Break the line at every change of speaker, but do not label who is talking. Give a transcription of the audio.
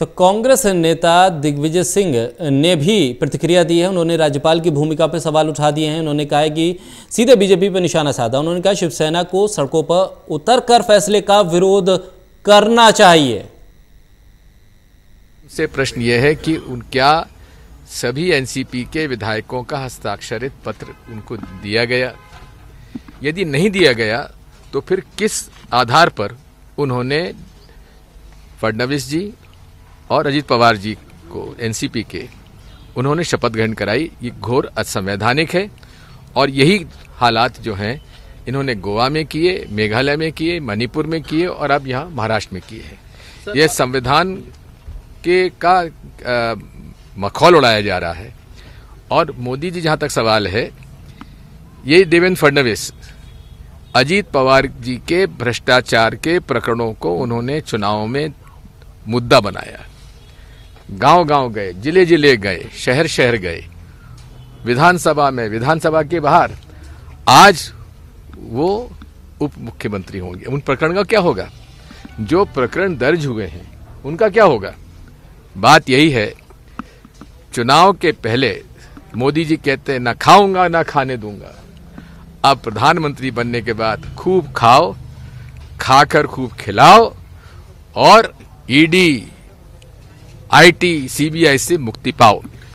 तो कांग्रेस नेता दिग्विजय सिंह ने भी प्रतिक्रिया दी है उन्होंने राज्यपाल की भूमिका पर सवाल उठा दिए हैं उन्होंने कहा है कि सीधे बीजेपी पर निशाना साधा उन्होंने कहा शिवसेना को सड़कों पर उतर कर फैसले का विरोध करना चाहिए
से प्रश्न यह है कि उन क्या सभी एनसीपी के विधायकों का हस्ताक्षरित पत्र उनको दिया गया यदि नहीं दिया गया तो फिर किस आधार पर उन्होंने फडणवीस जी और अजीत पवार जी को एनसीपी के उन्होंने शपथ ग्रहण कराई ये घोर असंवैधानिक है और यही हालात जो हैं इन्होंने गोवा में किए मेघालय में किए मणिपुर में किए और अब यहाँ महाराष्ट्र में किए हैं यह संविधान के का मखौल उड़ाया जा रहा है और मोदी जी जहाँ तक सवाल है ये देवेंद्र फडणवीस अजीत पवार जी के भ्रष्टाचार के प्रकरणों को उन्होंने चुनाव में मुद्दा बनाया गांव गांव गए जिले जिले गए शहर शहर गए विधानसभा में विधानसभा के बाहर आज वो उप मुख्यमंत्री होंगे उन प्रकरण का क्या होगा जो प्रकरण दर्ज हुए हैं उनका क्या होगा बात यही है चुनाव के पहले मोदी जी कहते हैं ना खाऊंगा ना खाने दूंगा अब प्रधानमंत्री बनने के बाद खूब खाओ खाकर खूब खिलाओ और ईडी e आईटी सीबीआई से मुक्ति पाओ